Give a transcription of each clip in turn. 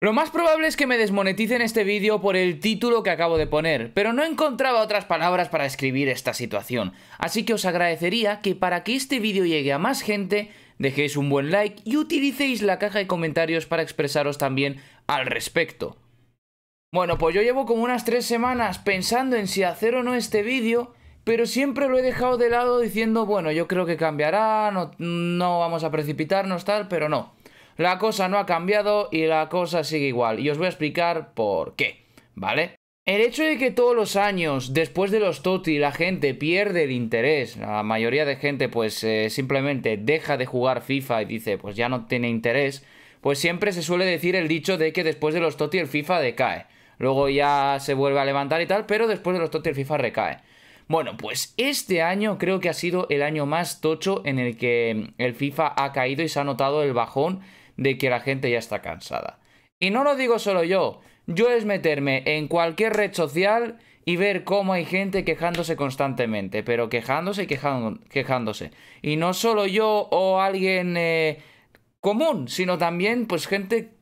Lo más probable es que me desmoneticen este vídeo por el título que acabo de poner, pero no encontraba otras palabras para escribir esta situación, así que os agradecería que para que este vídeo llegue a más gente, dejéis un buen like y utilicéis la caja de comentarios para expresaros también al respecto. Bueno, pues yo llevo como unas tres semanas pensando en si hacer o no este vídeo, pero siempre lo he dejado de lado diciendo, bueno, yo creo que cambiará, no, no vamos a precipitarnos tal, pero no. La cosa no ha cambiado y la cosa sigue igual. Y os voy a explicar por qué, ¿vale? El hecho de que todos los años, después de los TOTI, la gente pierde el interés, la mayoría de gente pues eh, simplemente deja de jugar FIFA y dice pues ya no tiene interés, pues siempre se suele decir el dicho de que después de los TOTI el FIFA decae. Luego ya se vuelve a levantar y tal, pero después de los TOTI el FIFA recae. Bueno, pues este año creo que ha sido el año más tocho en el que el FIFA ha caído y se ha notado el bajón de que la gente ya está cansada. Y no lo digo solo yo, yo es meterme en cualquier red social y ver cómo hay gente quejándose constantemente, pero quejándose y quejándose. Y no solo yo o alguien eh, común, sino también pues gente,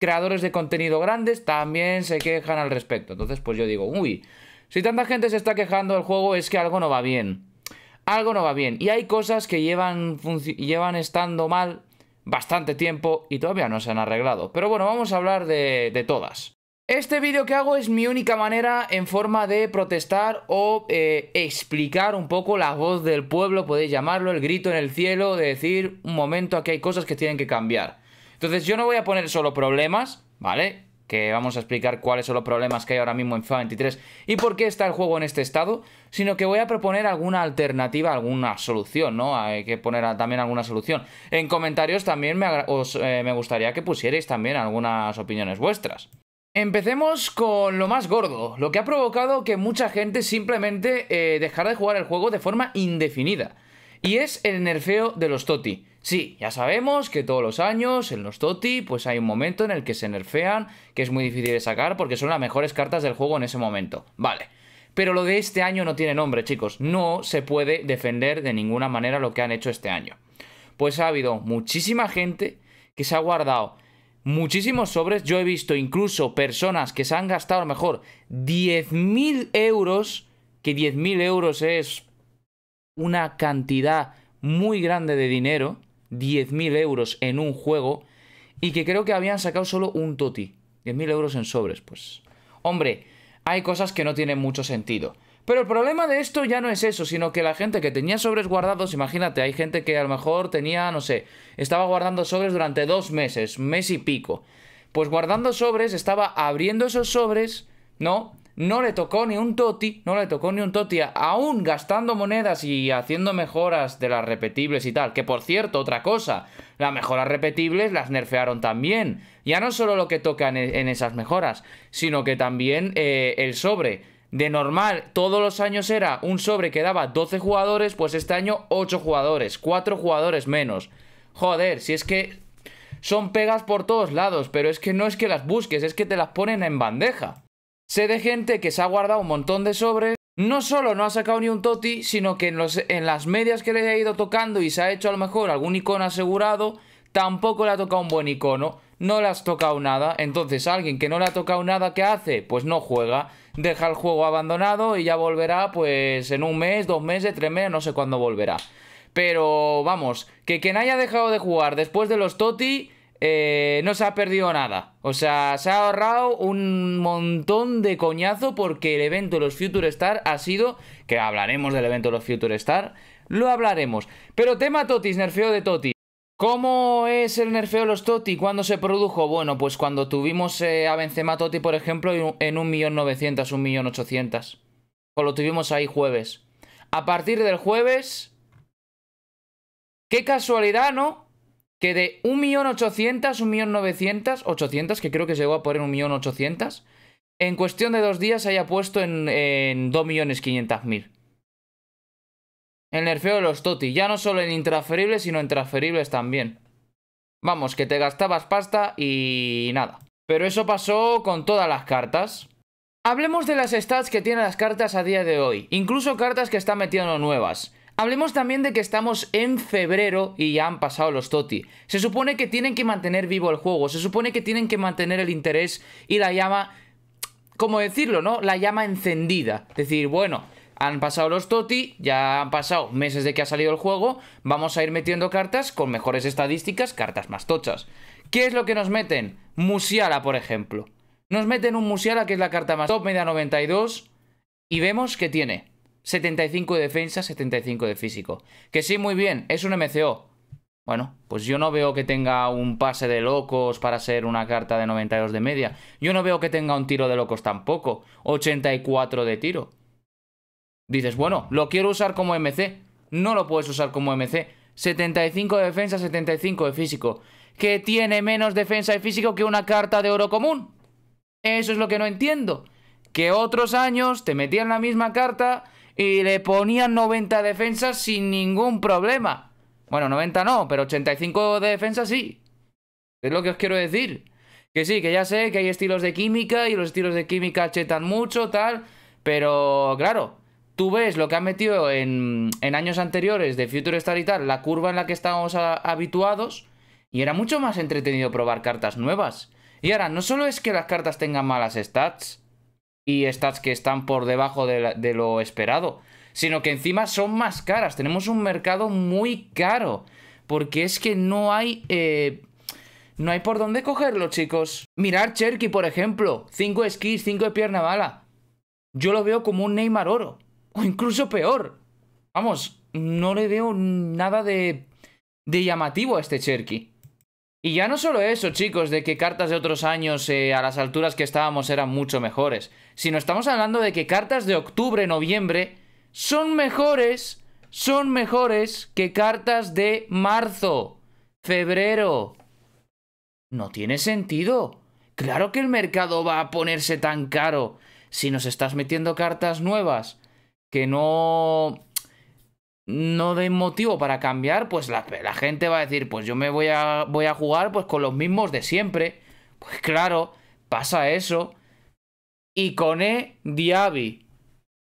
creadores de contenido grandes, también se quejan al respecto. Entonces pues yo digo, uy, si tanta gente se está quejando del juego es que algo no va bien. Algo no va bien. Y hay cosas que llevan, llevan estando mal bastante tiempo y todavía no se han arreglado. Pero bueno, vamos a hablar de, todas. Este vídeo que hago es mi única manera en forma de protestar o eh, explicar un poco la voz del pueblo, podéis llamarlo, el grito en el cielo, de decir, un momento, aquí hay cosas que tienen que cambiar. Entonces yo no voy a poner solo problemas, ¿vale? que vamos a explicar cuáles son los problemas que hay ahora mismo en FIFA 23 y por qué está el juego en este estado, sino que voy a proponer alguna alternativa, alguna solución, ¿no? Hay que poner también alguna solución. En comentarios también eh, me, gustaría que pusierais también algunas opiniones vuestras. Empecemos con lo más gordo, lo que ha provocado que mucha gente simplemente eh, dejara de jugar el juego de forma indefinida. Y es el nerfeo de los Toti. Sí, ya sabemos que todos los años en los Toti pues hay un momento en el que se nerfean, que es muy difícil de sacar porque son las mejores cartas del juego en ese momento. Vale. Pero lo de este año no tiene nombre, chicos. No se puede defender de ninguna manera lo que han hecho este año. Pues ha habido muchísima gente que se ha guardado muchísimos sobres. Yo he visto incluso personas que se han gastado a lo mejor 10.000 euros, que 10.000 euros es una cantidad muy grande de dinero, 10.000 euros en un juego, y que creo que habían sacado solo un toti, 10.000 euros en sobres, pues. Hombre, hay cosas que no tienen mucho sentido. Pero el problema de esto ya no es eso, sino que la gente que tenía sobres guardados, imagínate, hay gente que a lo mejor tenía, no sé, estaba guardando sobres durante dos meses, mes y pico. Pues guardando sobres, estaba abriendo esos sobres, ¿no? no le tocó ni un toti, no le tocó ni un toti, aún gastando monedas y haciendo mejoras de las repetibles y tal. Que por cierto, otra cosa, las mejoras repetibles las nerfearon también. Ya no solo lo que tocan e, en esas mejoras, sino que también eh, el sobre. De normal, todos los años era un sobre que daba 12 jugadores, pues este año 8 jugadores, 4 jugadores menos. Joder, si es que son pegas por todos lados, pero es que no es que las busques, es que te las ponen en bandeja. Sé de gente que se ha guardado un montón de sobres. No solo no ha sacado ni un toti, sino que en, las medias que le ha ido tocando y se ha hecho a lo mejor algún icono asegurado, tampoco le ha tocado un buen icono. No le has tocado nada. Entonces, alguien que no le ha tocado nada, ¿qué hace? Pues no juega. Deja el juego abandonado y ya volverá, pues en un mes, dos meses, tres meses, no sé cuándo volverá. Pero vamos, que quien haya dejado de jugar después de los toti eh, no se ha perdido nada. O sea, se ha ahorrado un montón de coñazo porque el evento de los Future Star ha sido, que hablaremos del evento de los Future Star, lo hablaremos. Pero tema Totis, nerfeo de Totis. ¿Cómo es el nerfeo de los Toti? ¿Cuándo se produjo? Bueno, pues cuando tuvimos eh, a Benzema Toti, por ejemplo, en 1.900.000, 1.800.000. O lo tuvimos ahí jueves. A partir del jueves... ¡Qué casualidad, ¿no? que de 1.800.000, 1.900.000, 800, que creo que llegó a poner 1.800.000, en cuestión de dos días se haya puesto en, 2.500.000. El nerfeo de los Toti, ya no solo en intransferibles, sino en transferibles también. Vamos, que te gastabas pasta y nada. Pero eso pasó con todas las cartas. Hablemos de las stats que tienen las cartas a día de hoy, incluso cartas que están metiendo nuevas. Hablemos también de que estamos en febrero y ya han pasado los Toti. Se supone que tienen que mantener vivo el juego, se supone que tienen que mantener el interés y la llama... ¿Cómo decirlo, no? La llama encendida. Es decir, bueno, han pasado los Toti, ya han pasado meses de que ha salido el juego, vamos a ir metiendo cartas con mejores estadísticas, cartas más tochas. ¿Qué es lo que nos meten? Musiala, por ejemplo. Nos meten un Musiala, que es la carta más top, media 92, y vemos que tiene 75 de defensa, 75 de físico. Que sí, muy bien, es un MCO. Bueno, pues yo no veo que tenga un pase de locos para ser una carta de 92 de media. Yo no veo que tenga un tiro de locos tampoco. 84 de tiro. Dices, bueno, lo quiero usar como MC. No lo puedes usar como MC. 75 de defensa, 75 de físico. Que tiene menos defensa y físico que una carta de oro común. Eso es lo que no entiendo. Que otros años te metían la misma carta y le ponían 90 defensas sin ningún problema. Bueno, 90 no, pero 85 de defensa sí. Es lo que os quiero decir. Que sí, que ya sé que hay estilos de química y los estilos de química chetan mucho, tal. Pero claro, tú ves lo que han metido en, en años anteriores de Future Star y tal, la curva en la que estábamos habituados. Y era mucho más entretenido probar cartas nuevas. Y ahora, no solo es que las cartas tengan malas stats, y stats que están por debajo de, lo esperado, sino que encima son más caras. Tenemos un mercado muy caro, porque es que no hay... Eh, no hay por dónde cogerlo, chicos. Mirar Cherky, por ejemplo. 5 skis, 5 de pierna bala. Yo lo veo como un Neymar oro. O incluso peor. Vamos, no le veo nada de, de llamativo a este Cherky. Y ya no solo eso, chicos, de que cartas de otros años eh, a las alturas que estábamos eran mucho mejores, sino estamos hablando de que cartas de octubre, noviembre son mejores, son mejores que cartas de marzo, febrero. No tiene sentido. Claro que el mercado va a ponerse tan caro si nos estás metiendo cartas nuevas que no no den motivo para cambiar, pues la, gente va a decir, pues yo me voy a, voy a jugar pues con los mismos de siempre. Pues claro, pasa eso. Y con E, Diaby,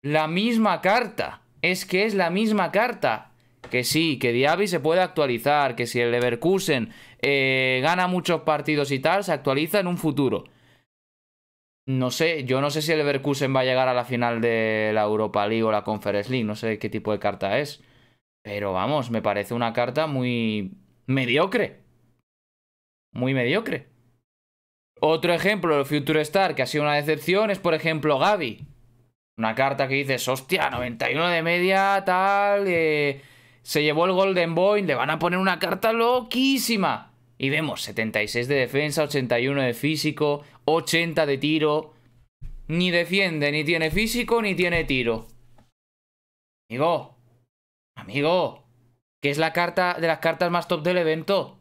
la misma carta. Es que es la misma carta. Que sí, que Diaby se puede actualizar, que si el Leverkusen eh, gana muchos partidos y tal, se actualiza en un futuro. No sé, yo no sé si el Leverkusen va a llegar a la final de la Europa League o la Conference League, no sé qué tipo de carta es. Pero vamos, me parece una carta muy mediocre. Muy mediocre. Otro ejemplo de Future Star que ha sido una decepción es, por ejemplo, Gaby. Una carta que dices, hostia, 91 de media, tal, eh, se llevó el Golden Boy, le van a poner una carta loquísima. Y vemos 76 de defensa, 81 de físico, 80 de tiro. Ni defiende, ni tiene físico, ni tiene tiro. Digo, Amigo, que es la carta de las cartas más top del evento.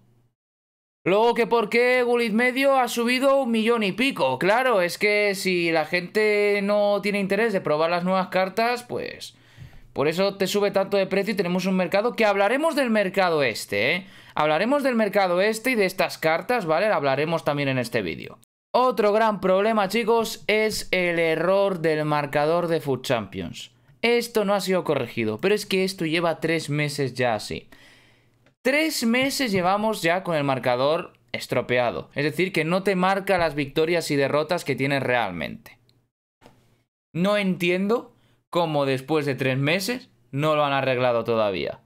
Luego que por qué Gulit Medio ha subido un millón y pico. Claro, es que si la gente no tiene interés de probar las nuevas cartas, pues... Por eso te sube tanto de precio y tenemos un mercado que hablaremos del mercado este, ¿eh? Hablaremos del mercado este y de estas cartas, ¿vale? Hablaremos también en este vídeo. Otro gran problema, chicos, es el error del marcador de Food Champions. Esto no ha sido corregido, pero es que esto lleva tres meses ya así. Tres meses llevamos ya con el marcador estropeado, es decir, que no te marca las victorias y derrotas que tienes realmente. No entiendo cómo después de tres meses no lo han arreglado todavía.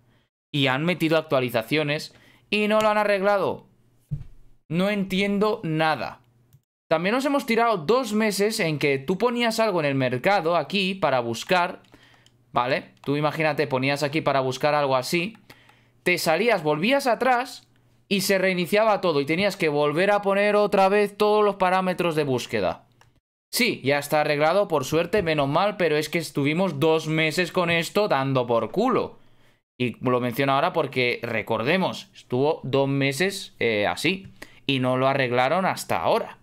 Y han metido actualizaciones y no lo han arreglado. No entiendo nada. También nos hemos tirado dos meses en que tú ponías algo en el mercado aquí para buscar ¿vale? Tú imagínate, ponías aquí para buscar algo así, te salías, volvías atrás y se reiniciaba todo y tenías que volver a poner otra vez todos los parámetros de búsqueda. Sí, ya está arreglado, por suerte, menos mal, pero es que estuvimos dos meses con esto dando por culo. Y lo menciono ahora porque, recordemos, estuvo dos meses eh, así y no lo arreglaron hasta ahora.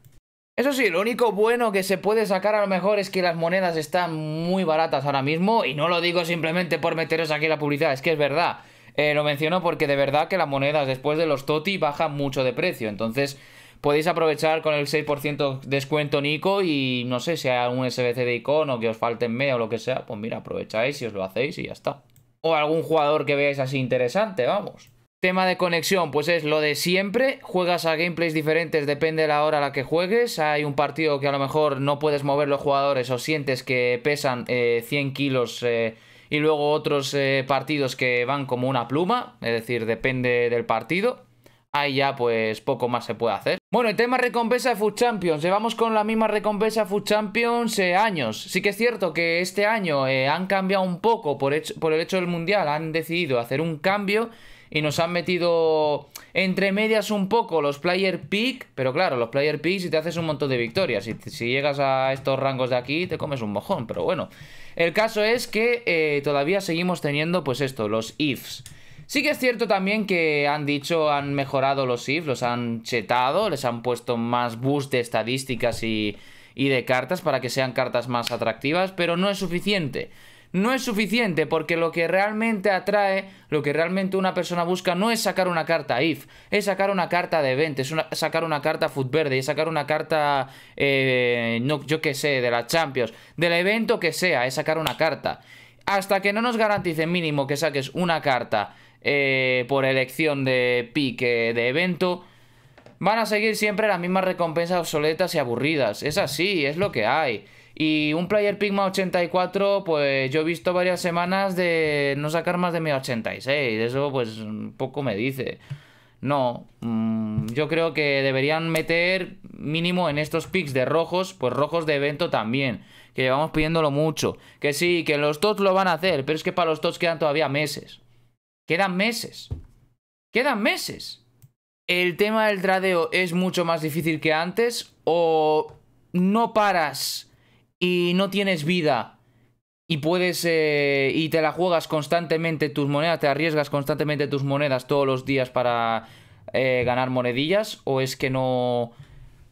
Eso sí, lo único bueno que se puede sacar a lo mejor es que las monedas están muy baratas ahora mismo y no lo digo simplemente por meteros aquí la publicidad, es que es verdad. Eh, lo menciono porque de verdad que las monedas después de los TOTI bajan mucho de precio, entonces podéis aprovechar con el 6% descuento Nico y no sé si hay algún SBC de icono que os falte en medio o lo que sea, pues mira, aprovecháis y os lo hacéis y ya está. O algún jugador que veáis así interesante, vamos. Tema de conexión, pues es lo de siempre, juegas a gameplays diferentes, depende de la hora a la que juegues, hay un partido que a lo mejor no puedes mover los jugadores o sientes que pesan 100 eh, kilos eh, y luego otros eh, partidos que van como una pluma, es decir, depende del partido, ahí ya pues poco más se puede hacer. Bueno, el tema recompensa de Food Champions. Llevamos con la misma recompensa Food Champions años. Sí que es cierto que este año han cambiado un poco por el hecho del Mundial. Han decidido hacer un cambio y nos han metido entre medias un poco los player pick, pero claro, los player pick si te haces un montón de victorias, si, si llegas a estos rangos de aquí te comes un mojón, pero bueno. El caso es que eh, todavía seguimos teniendo pues esto, los ifs. Sí que es cierto también que han dicho, han mejorado los ifs, los han chetado, les han puesto más boost de estadísticas y, y de cartas para que sean cartas más atractivas, pero no es suficiente no es suficiente porque lo que realmente atrae, lo que realmente una persona busca no es sacar una carta if, es sacar una carta de evento, es sacar una carta foot verde, es sacar una carta, eh, no, yo qué sé, de la Champions, del evento que sea, es sacar una carta. Hasta que no nos garantice mínimo que saques una carta eh, por elección de pique de evento, van a seguir siempre las mismas recompensas obsoletas y aburridas. Es así, es lo que hay. Y un player Pigma 84, pues yo he visto varias semanas de no sacar más de 86 Eso pues poco me dice. No, mm, yo creo que deberían meter mínimo en estos picks de rojos, pues rojos de evento también, que llevamos pidiéndolo mucho. Que sí, que los TOTS lo van a hacer, pero es que para los TOTS quedan todavía meses. Quedan meses. Quedan meses. El tema del tradeo es mucho más difícil que antes o no paras y no tienes vida y puedes eh, y te la juegas constantemente tus monedas, te arriesgas constantemente tus monedas todos los días para eh, ganar monedillas o es que no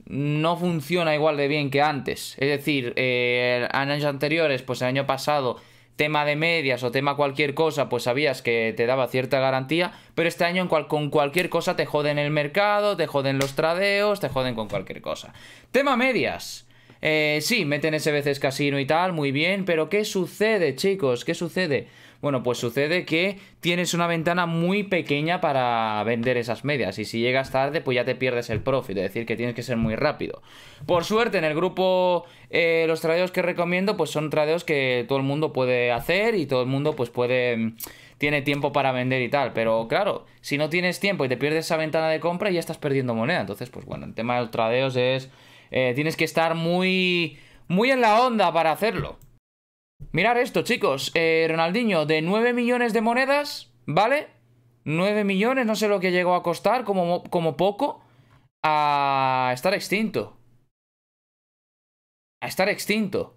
no funciona igual de bien que antes. Es decir, eh, en años anteriores, pues el año pasado, tema de medias o tema cualquier cosa, pues sabías que te daba cierta garantía, pero este año con cualquier cosa te joden el mercado, te joden los tradeos, te joden con cualquier cosa. Tema medias. Eh, sí, meten SBCs veces casino y tal, muy bien, pero ¿qué sucede, chicos? ¿Qué sucede? Bueno, pues sucede que tienes una ventana muy pequeña para vender esas medias y si llegas tarde pues ya te pierdes el profit, es decir, que tienes que ser muy rápido. Por suerte en el grupo eh, los tradeos que recomiendo pues son tradeos que todo el mundo puede hacer y todo el mundo pues puede... Mm, tiene tiempo para vender y tal, pero claro, si no tienes tiempo y te pierdes esa ventana de compra ya estás perdiendo moneda. Entonces, pues bueno, el tema de los tradeos es eh, tienes que estar muy, muy en la onda para hacerlo. Mirar esto, chicos. Eh, Ronaldinho, de 9 millones de monedas, ¿vale? 9 millones, no sé lo que llegó a costar, como, como poco, a estar extinto. A estar extinto.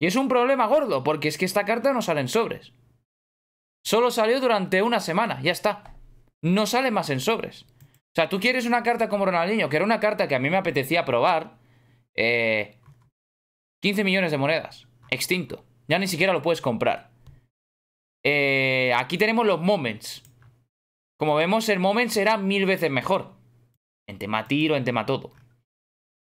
Y es un problema gordo, porque es que esta carta no sale en sobres. Solo salió durante una semana, ya está. No sale más en sobres. O sea, tú quieres una carta como Ronaldinho, que era una carta que a mí me apetecía probar. 15 eh, millones de monedas. Extinto. Ya ni siquiera lo puedes comprar. Eh, aquí tenemos los moments. Como vemos, el moment será mil veces mejor. En tema tiro, en tema todo.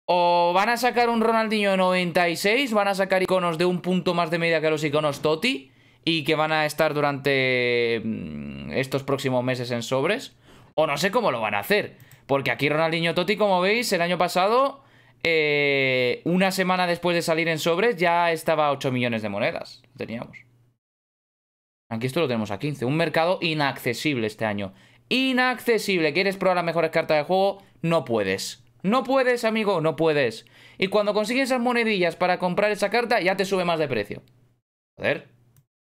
O van a sacar un Ronaldinho de 96, van a sacar iconos de un punto más de media que los iconos Toti y que van a estar durante mm, estos próximos meses en sobres. O no sé cómo lo van a hacer. Porque aquí Ronaldinho Totti, como veis, el año pasado, eh, una semana después de salir en sobres, ya estaba a 8 millones de monedas. Lo teníamos. Aquí esto lo tenemos a 15. Un mercado inaccesible este año. Inaccesible. ¿Quieres probar las mejores cartas de juego? No puedes. No puedes, amigo, no puedes. Y cuando consigues esas monedillas para comprar esa carta, ya te sube más de precio. Joder.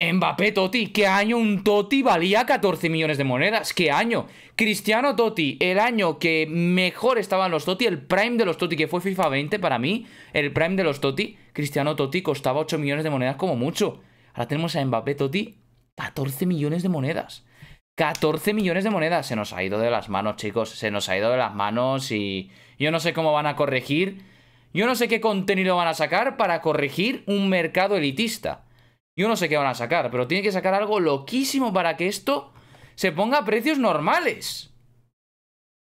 Mbappé Toti, ¿qué año un Toti valía 14 millones de monedas? ¿Qué año? Cristiano Toti, el año que mejor estaban los Toti, el prime de los Toti, que fue FIFA 20 para mí, el prime de los Toti, Cristiano Toti costaba 8 millones de monedas como mucho. Ahora tenemos a Mbappé Toti 14 millones de monedas. 14 millones de monedas. Se nos ha ido de las manos, chicos. Se nos ha ido de las manos y yo no sé cómo van a corregir. Yo no sé qué contenido van a sacar para corregir un mercado elitista. Yo no sé qué van a sacar, pero tienen que sacar algo loquísimo para que esto se ponga a precios normales.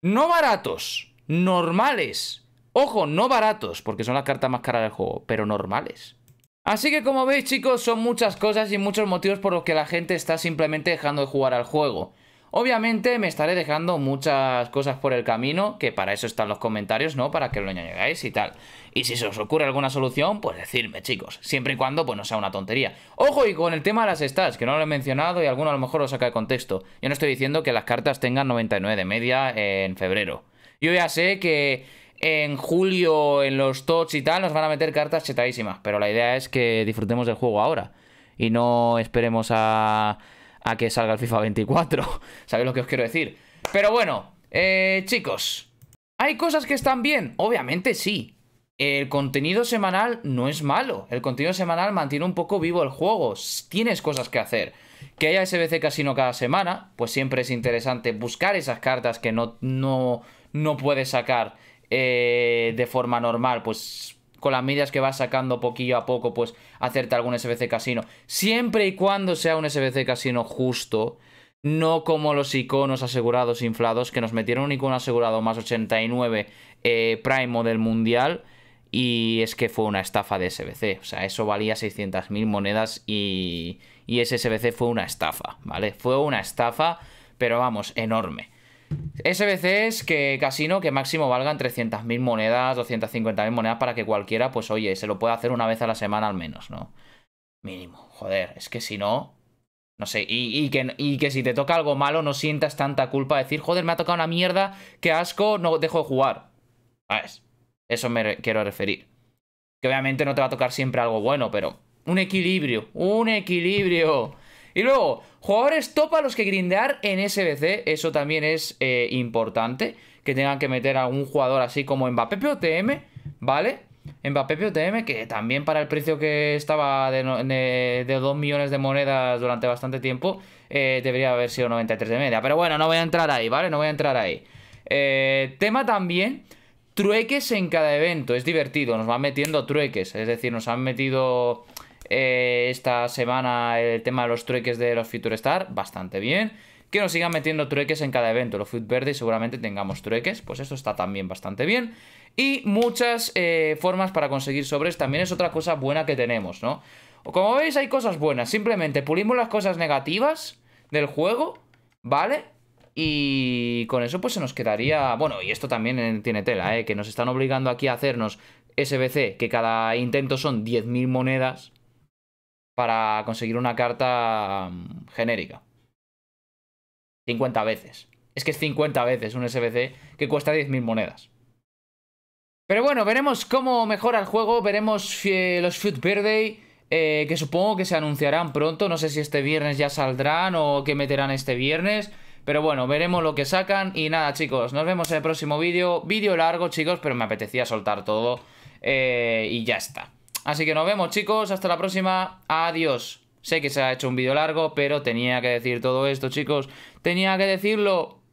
No baratos, normales. Ojo, no baratos, porque son las cartas más caras del juego, pero normales. Así que como veis chicos, son muchas cosas y muchos motivos por los que la gente está simplemente dejando de jugar al juego. Obviamente me estaré dejando muchas cosas por el camino, que para eso están los comentarios, ¿no? Para que lo añadáis y tal. Y si se os ocurre alguna solución, pues decirme, chicos. Siempre y cuando, pues no sea una tontería. Ojo, y con el tema de las stats, que no lo he mencionado y alguno a lo mejor lo saca de contexto. Yo no estoy diciendo que las cartas tengan 99 de media en febrero. Yo ya sé que en julio, en los tots y tal, nos van a meter cartas chetadísimas. Pero la idea es que disfrutemos del juego ahora. Y no esperemos a a que salga el FIFA 24. ¿Sabéis lo que os quiero decir? Pero bueno, eh, chicos, ¿hay cosas que están bien? Obviamente sí. El contenido semanal no es malo. El contenido semanal mantiene un poco vivo el juego. Tienes cosas que hacer. Que haya SBC Casino cada semana, pues siempre es interesante buscar esas cartas que no, no, no puedes sacar eh, de forma normal. Pues con las medias que vas sacando poquillo a poco, pues hacerte algún SBC casino. Siempre y cuando sea un SBC casino justo, no como los iconos asegurados inflados, que nos metieron un icono asegurado más 89 eh, Prime Primo del Mundial. Y es que fue una estafa de SBC. O sea, eso valía 600.000 monedas y, y ese SBC fue una estafa, ¿vale? Fue una estafa, pero vamos, enorme es que casino que máximo valgan 300.000 monedas, 250.000 monedas para que cualquiera, pues oye, se lo pueda hacer una vez a la semana al menos, ¿no? Mínimo. Joder, es que si no, no sé, y, que, y, que, si te toca algo malo no sientas tanta culpa de decir, joder, me ha tocado una mierda, qué asco, no dejo de jugar. ¿Sabes? Eso me quiero referir. Que obviamente no te va a tocar siempre algo bueno, pero un equilibrio, un equilibrio. Y luego, jugadores top a los que grindear en SBC, eso también es eh, importante, que tengan que meter a un jugador así como Mbappé POTM, ¿vale? Mbappé POTM, que también para el precio que estaba de, 2 millones de monedas durante bastante tiempo, eh, debería haber sido 93 de media. Pero bueno, no voy a entrar ahí, ¿vale? No voy a entrar ahí. Eh, tema también trueques en cada evento. Es divertido, nos van metiendo trueques. Es decir, nos han metido eh, esta semana el tema de los trueques de los Future Star, bastante bien. Que nos sigan metiendo trueques en cada evento. Los Food Verde seguramente tengamos trueques, pues esto está también bastante bien. Y muchas eh, formas para conseguir sobres también es otra cosa buena que tenemos, ¿no? Como veis hay cosas buenas, simplemente pulimos las cosas negativas del juego, ¿vale? Y con eso pues se nos quedaría... Bueno, y esto también tiene tela, ¿eh? Que nos están obligando aquí a hacernos SBC, que cada intento son 10.000 monedas para conseguir una carta mm, genérica. 50 veces. Es que es 50 veces un SBC que cuesta 10.000 monedas. Pero bueno, veremos cómo mejora el juego, veremos los Food Birthday eh, que supongo que se anunciarán pronto, no sé si este viernes ya saldrán o qué meterán este viernes, pero bueno, veremos lo que sacan y nada chicos, nos vemos en el próximo vídeo, vídeo largo chicos, pero me apetecía soltar todo eh, y ya está. Así que nos vemos chicos, hasta la próxima, adiós. Sé que se ha hecho un vídeo largo, pero tenía que decir todo esto chicos, tenía que decirlo.